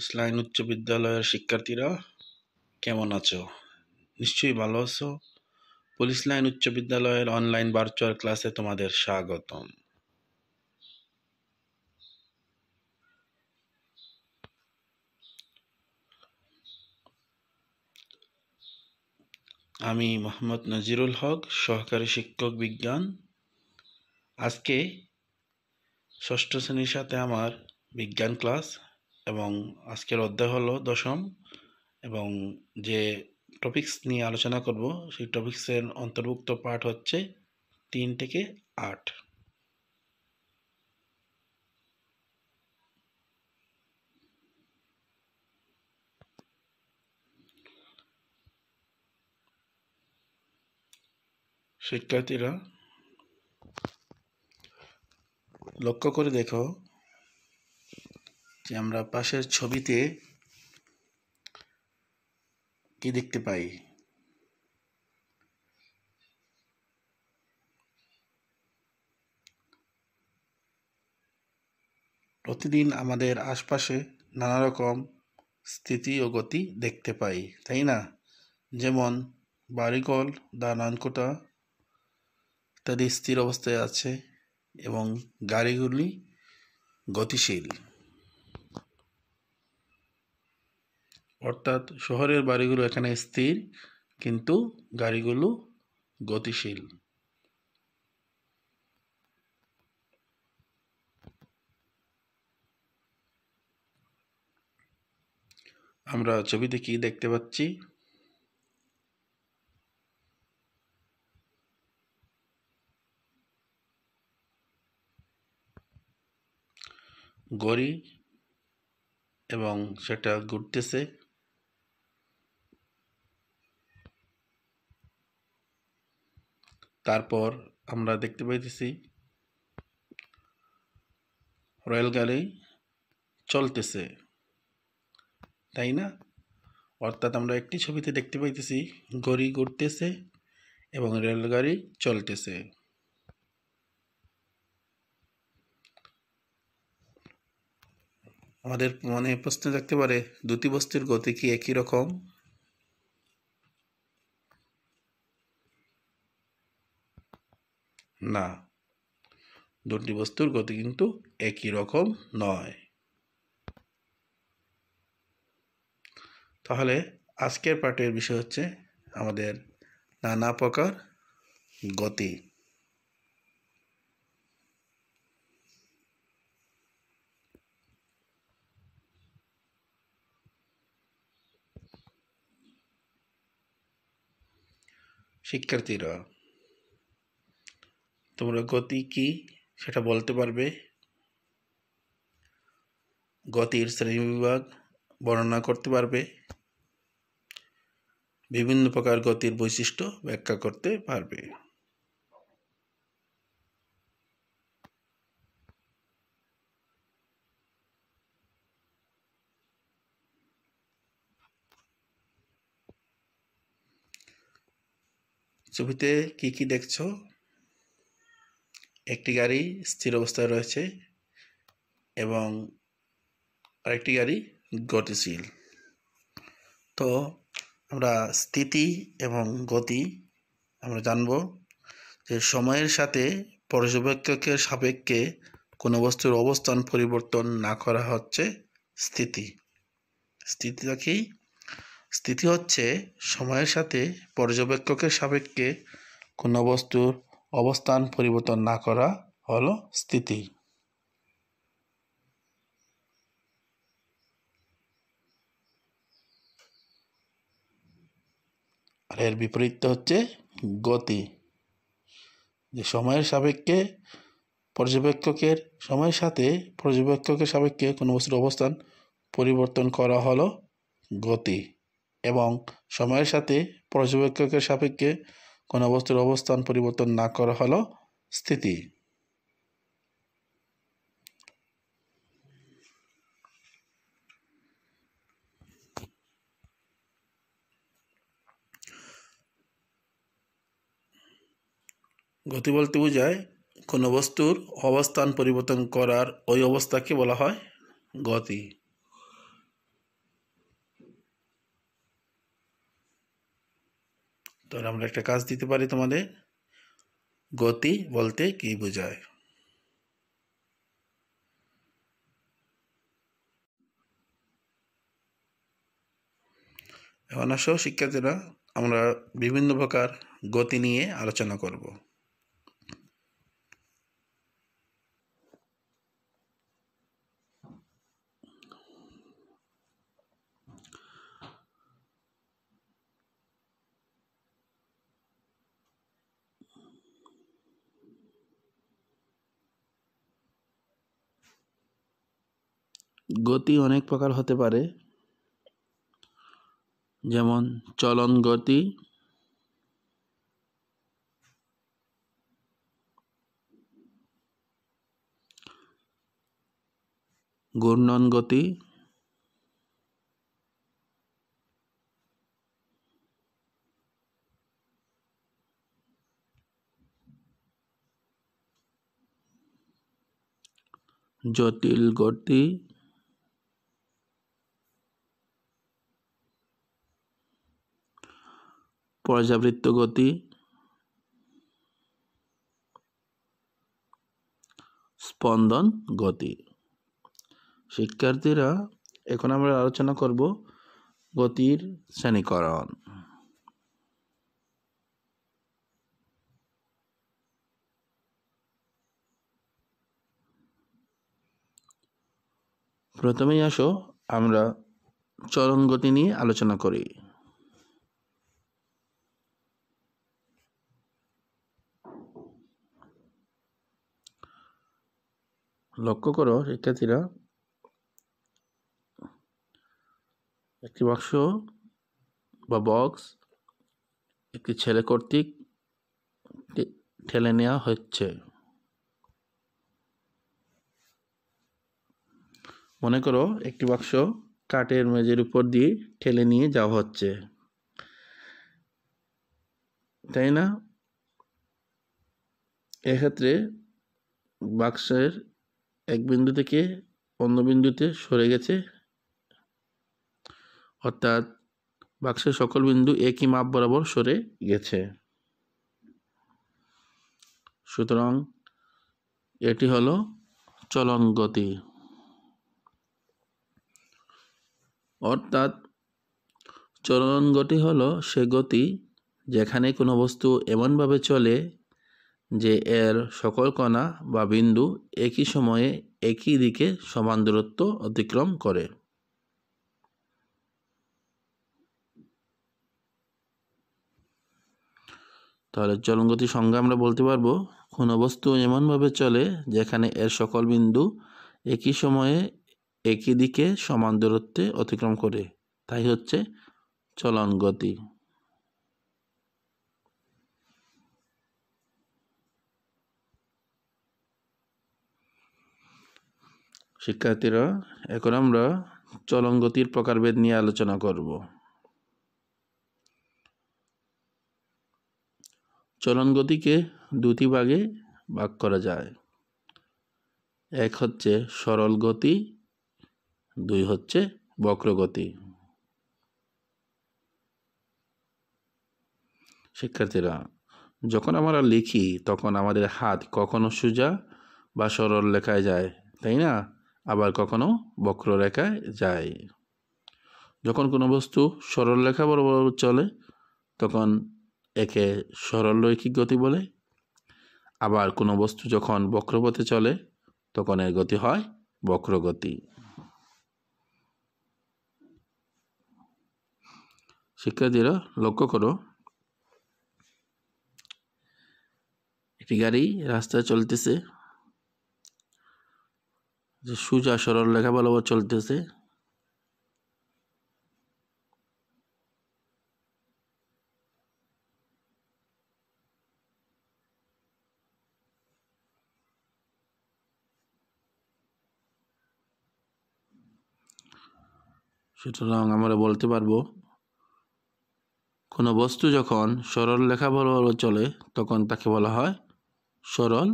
ইসলাইন উচ্চ বিদ্যালয়ের শিক্ষার্থীরা কেমন আছো নিশ্চয়ই ভালো আছো পুলিশ লাইন উচ্চ বিদ্যালয়ের অনলাইন ভার্চুয়াল ক্লাসে তোমাদের স্বাগতম আমি মোহাম্মদ নজিরুল হক সহকারী শিক্ষক বিজ্ঞান আজকে ষষ্ঠ শ্রেণীর সাথে আমার বিজ্ঞান ক্লাস এবং আজকের অধ্যায় হলো দশম এবং যে টপিক্স নিয়ে আলোচনা করব সেই টপিক্সের অন্তর্ভুক্ত পাঠ হচ্ছে তিন থেকে আট শিক্ষার্থীরা লক্ষ্য করে দেখো যে আমরা পাশের ছবিতে কি দেখতে পাই প্রতিদিন আমাদের আশপাশে নানা রকম স্থিতি ও গতি দেখতে পাই তাই না যেমন বাড়িকল দানানকোটা ইত্যাদি স্থির অবস্থায় আছে এবং গাড়িগুলি গতিশীল অর্থাৎ শহরের বাড়িগুলো এখানে স্থির কিন্তু গাড়িগুলো গতিশীল আমরা ছবিতে কি দেখতে পাচ্ছি গড়ি এবং সেটা ঘুরতেছে তারপর আমরা দেখতে পাইতেছি রয়েল গাড়ি চলতেছে তাই না অর্থাৎ আমরা একটি ছবিতে দেখতে পাইতেছি গড়ি ঘুরতেছে এবং রেলগাড়ি চলতেছে আমাদের মনে প্রশ্ন থাকতে পারে দুটি বস্তুর গতি কি একই রকম না দুটি বস্তুর গতি কিন্তু একই রকম নয় তাহলে আজকের পাঠের বিষয় হচ্ছে আমাদের নানা প্রকার গতি শিক্ষার্থীরা তোমরা গতি কি সেটা বলতে পারবে গতির শ্রেণীবিভাগ বর্ণনা করতে পারবে বিভিন্ন প্রকার গতির বৈশিষ্ট্য ব্যাখ্যা করতে পারবে ছবিতে কি কি দেখছো একটি গাড়ি স্থির অবস্থায় রয়েছে এবং আরেকটি গাড়ি গতিশীল তো আমরা স্থিতি এবং গতি আমরা জানব যে সময়ের সাথে পর্যবেক্ষকের সাপেক্ষে কোনো বস্তুর অবস্থান পরিবর্তন না করা হচ্ছে স্থিতি স্থিতিটা কি স্থিতি হচ্ছে সময়ের সাথে পর্যবেক্ষকের সাপেক্ষে কোনো বস্তুর অবস্থান পরিবর্তন না করা হল স্থিতি আর এর বিপরীত হচ্ছে গতি যে সময়ের সাপেক্ষে পর্যবেক্ষকের সময়ের সাথে পর্যবেক্ষকের সাপেক্ষে কোনো বস্তুর অবস্থান পরিবর্তন করা হলো গতি এবং সময়ের সাথে পর্যবেক্ষকের সাপেক্ষে কোনো বস্তুর অবস্থান পরিবর্তন না করা হলো স্থিতি গতি বলতে বোঝায় কোনো বস্তুর অবস্থান পরিবর্তন করার ওই অবস্থাকে বলা হয় গতি তাহলে আমরা একটা কাজ দিতে পারি তোমাদের গতি বলতে কি বোঝায় এখন আসো শিক্ষার্থীরা আমরা বিভিন্ন প্রকার গতি নিয়ে আলোচনা করব গতি অনেক প্রকার হতে পারে যেমন চলন গতি ঘূর্ণন গতি জটিল গতি পর্যাবৃত্ত গতি স্পন্দন গতি শিক্ষার্থীরা এখন আমরা আলোচনা করব গতির শ্রেণীকরণ প্রথমেই আসো আমরা চরণ গতি নিয়ে আলোচনা করি লক্ষ্য করো শিক্ষার্থীরা একটি বাক্স বা বক্স একটি ছেলে কর্তৃক ঠেলে নেওয়া হচ্ছে মনে করো একটি বাক্স কাঠের মেঝের উপর দিয়ে ঠেলে নিয়ে যাওয়া হচ্ছে তাই না এক্ষেত্রে বাক্সের এক বিন্দু থেকে অন্য বিন্দুতে সরে গেছে অর্থাৎ বাক্সের সকল বিন্দু একই মাপ বরাবর সরে গেছে সুতরাং এটি হলো চলন গতি অর্থাৎ চলন গতি হলো সে গতি যেখানে কোনো বস্তু এমনভাবে চলে যে এর সকল কণা বা বিন্দু একই সময়ে একই দিকে সমান দূরত্ব অতিক্রম করে তাহলে চলনগতি সংজ্ঞা আমরা বলতে পারবো কোনো বস্তু এমনভাবে চলে যেখানে এর সকল বিন্দু একই সময়ে একই দিকে সমান দূরত্বে অতিক্রম করে তাই হচ্ছে চলন গতি শিক্ষার্থীরা এখন আমরা চলঙ্গতির প্রকারভেদ নিয়ে আলোচনা করব চলনগতিকে দুটি ভাগে ভাগ করা যায় এক হচ্ছে সরল গতি দুই হচ্ছে বক্রগতি শিক্ষার্থীরা যখন আমরা লিখি তখন আমাদের হাত কখনো সোজা বা সরল লেখায় যায় তাই না আবার কখনো বক্ররেখায় যায় যখন কোনো বস্তু সরল রেখা বরাবর চলে তখন একে সরল রৈখিক গতি বলে আবার কোনো বস্তু যখন বক্রপথে চলে তখন এর গতি হয় বক্রগতি শিক্ষার্থীরা লক্ষ্য করো একটি গাড়ি রাস্তায় চলতেছে যে সোজা সরল লেখা ভালোভাবে চলতেছে সুতরাং আমরা বলতে পারবো কোনো বস্তু যখন সরল লেখা বরাবর চলে তখন তাকে বলা হয় সরল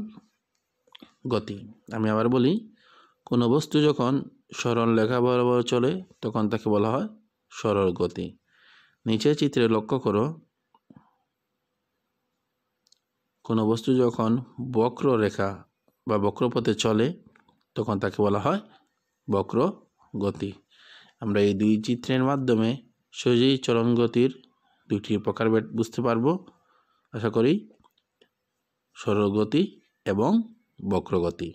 গতি আমি আবার বলি কোনো বস্তু যখন সরল লেখা বরাবর চলে তখন তাকে বলা হয় সরল গতি নিচে চিত্রে লক্ষ্য করো কোনো বস্তু যখন বক্র রেখা বা বক্রপথে চলে তখন তাকে বলা হয় বক্র গতি আমরা এই দুই চিত্রের মাধ্যমে সহজেই চরণ গতির দুইটি প্রকার বুঝতে পারবো আশা করি গতি এবং বক্রগতি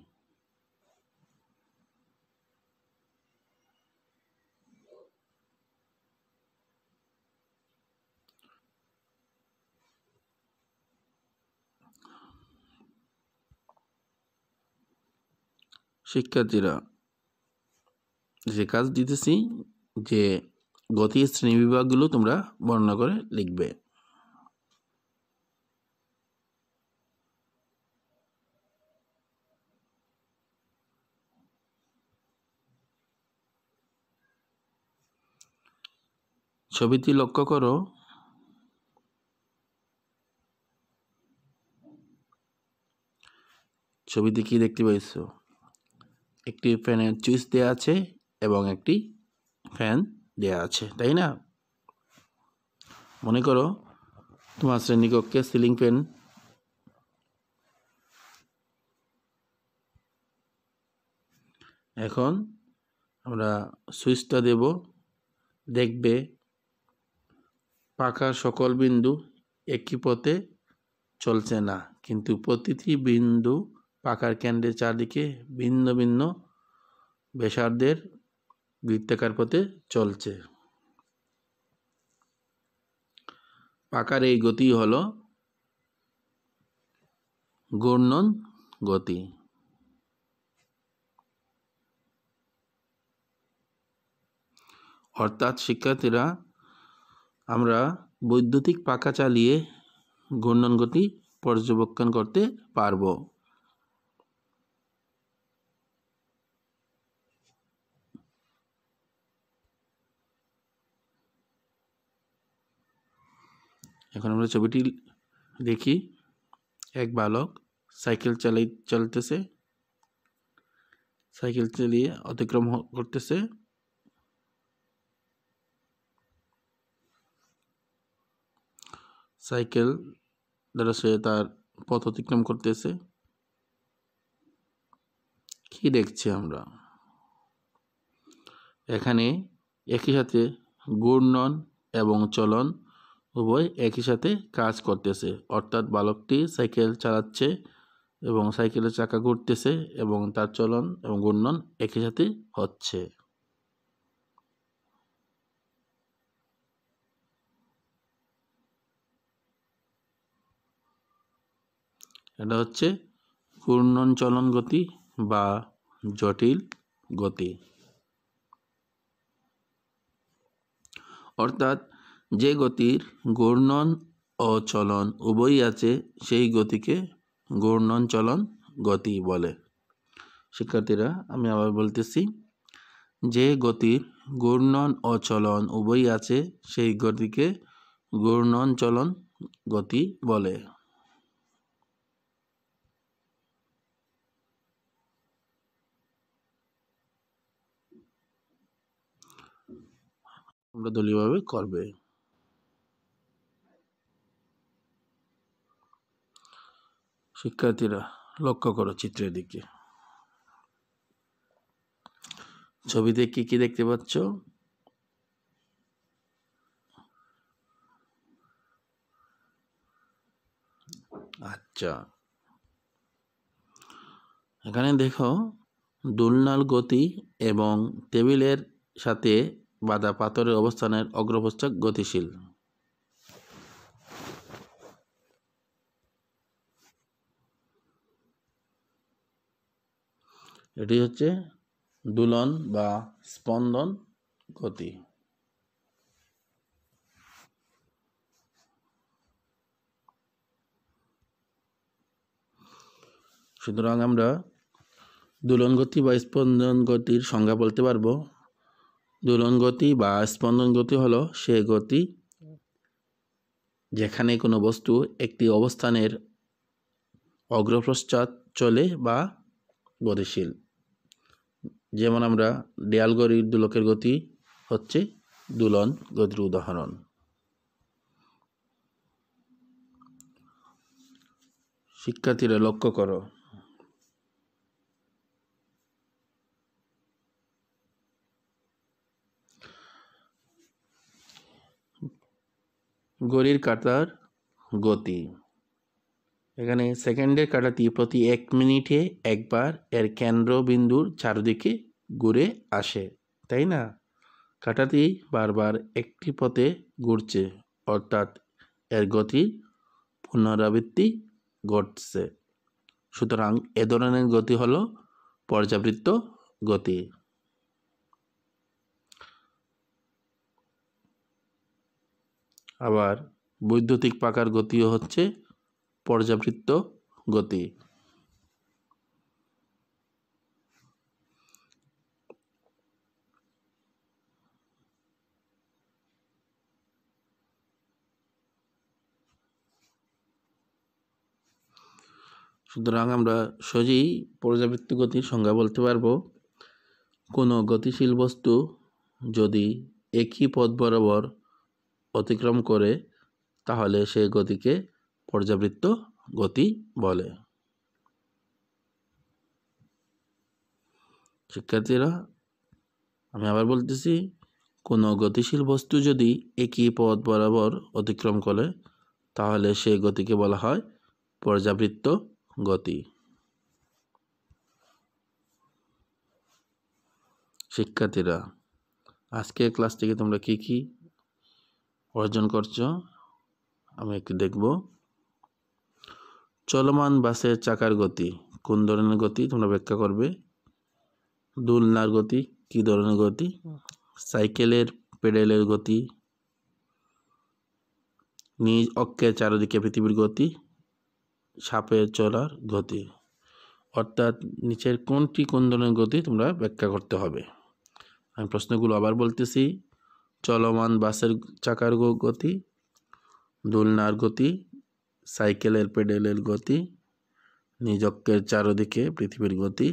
শিক্ষার্থীরা যে কাজ দিতেছি যে গতি শ্রেণী বিভাগগুলো তোমরা বর্ণনা করে লিখবে ছবিটি লক্ষ্য করো ছবিতে কি দেখতে পাইছো একটি ফ্যানের চুইচ দেওয়া আছে এবং একটি ফ্যান দেওয়া আছে তাই না মনে করো তোমার শ্রেণীকক্ষে সিলিং ফ্যান এখন আমরা সুইচটা দেব দেখবে পাকা সকল বিন্দু একই পথে চলছে না কিন্তু প্রতিটি বিন্দু পাকার কেন্দ্রের চারদিকে ভিন্ন ভিন্ন বেসারদের বৃত্তাকার পথে চলছে পাকার এই গতি হল ঘূর্ণন গতি অর্থাৎ শিক্ষার্থীরা আমরা বৈদ্যুতিক পাকা চালিয়ে ঘূর্ণন গতি পর্যবেক্ষণ করতে পারবো এখন আমরা ছবিটি দেখি এক বালক সাইকেল চালাই চালতেছে সাইকেল চালিয়ে অতিক্রম করতেছে সাইকেল দ্বারা সে তার পথ অতিক্রম করতেছে কি দেখছি আমরা এখানে একই সাথে ঘূর্ণন এবং চলন উভয় একই সাথে কাজ করতেছে অর্থাৎ বালকটি সাইকেল চালাচ্ছে এবং সাইকেলের চাকা ঘুরতেছে এবং তার চলন এবং ঘূর্ণন একই সাথে হচ্ছে এটা হচ্ছে ঘূর্ণন চলন গতি বা জটিল গতি অর্থাৎ যে গতির ঘূর্ণন ও চলন উভয়ই আছে সেই গতিকে ঘূর্ণন চলন গতি বলে শিক্ষার্থীরা আমি আবার বলতেছি যে গতির ঘূর্ণন ও চলন উভয়ই আছে সেই গতিকে ঘূর্ণন চলন গতি বলে আমরা দলীয়ভাবে করবে শিক্ষার্থীরা লক্ষ্য করো চিত্রের দিকে ছবিতে কি কি দেখতে পাচ্ছ আচ্ছা এখানে দেখো দুলনাল গতি এবং টেবিলের সাথে বাধা পাথরের অবস্থানের অগ্রপশ্চাৎ গতিশীল এটি হচ্ছে দুলন বা স্পন্দন গতি সুতরাং আমরা দুলন গতি বা স্পন্দন গতির সংজ্ঞা বলতে পারবো দুলন গতি বা স্পন্দন গতি হলো সে গতি যেখানে কোনো বস্তু একটি অবস্থানের অগ্রপশ্চাৎ চলে বা গতিশীল যেমন আমরা দেয়াল গড়ির দুলকের গতি হচ্ছে দুলন গতির উদাহরণ শিক্ষার্থীরা লক্ষ্য করো গরির কাটার গতি এখানে সেকেন্ডের কাটাতি প্রতি এক মিনিটে একবার এর কেন্দ্রবিন্দুর চারদিকে ঘুরে আসে তাই না কাটাতি বারবার একটি পথে ঘুরছে অর্থাৎ এর গতির পুনরাবৃত্তি ঘটছে সুতরাং এ ধরনের গতি হল পর্যাবৃত্ত গতি আবার বৈদ্যুতিক পাকার গতিও হচ্ছে পর্যাবৃত্ত গতি সুতরাং আমরা সহজেই পর্যাবৃত্ত গতির সংজ্ঞা বলতে পারবো কোনো গতিশীল বস্তু যদি একই পথ বরাবর অতিক্রম করে তাহলে সে গতিকে পর্যাবৃত্ত গতি বলে শিক্ষার্থীরা আমি আবার বলতেছি কোনো গতিশীল বস্তু যদি একই পথ বরাবর অতিক্রম করে তাহলে সেই গতিকে বলা হয় পর্যাবৃত্ত গতি শিক্ষার্থীরা আজকে ক্লাস থেকে তোমরা কি কি অর্জন করছো আমি একটু দেখবো চলমান বাসের চাকার গতি কোন ধরনের গতি তোমরা ব্যাখ্যা করবে দুলনার গতি কী ধরনের গতি সাইকেলের পেডেলের গতি নিজ অক্ষের চারোদিকে পৃথিবীর গতি সাপের চলার গতি অর্থাৎ নিচের কোনটি কোন ধরনের গতি তোমরা ব্যাখ্যা করতে হবে আমি প্রশ্নগুলো আবার বলতেছি চলমান বাসের চাকার গতি দোলনার গতি সাইকেলের পেডেলের গতি নিজকের চারদিকে পৃথিবীর গতি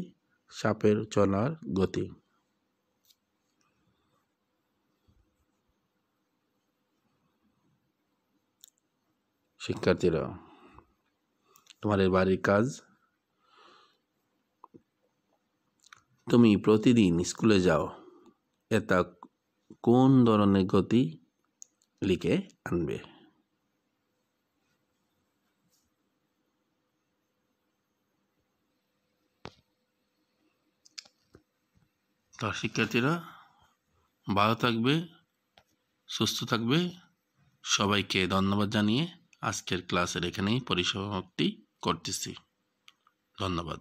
সাপের চলার গতি শিক্ষার্থীরা তোমার এই বাড়ির কাজ তুমি প্রতিদিন স্কুলে যাও এটা কোন ধরনের গতি লিখে আনবে তার শিক্ষার্থীরা ভালো থাকবে সুস্থ থাকবে সবাইকে ধন্যবাদ জানিয়ে আজকের ক্লাসের এখানেই পরিসমাপ্তি করতেছি ধন্যবাদ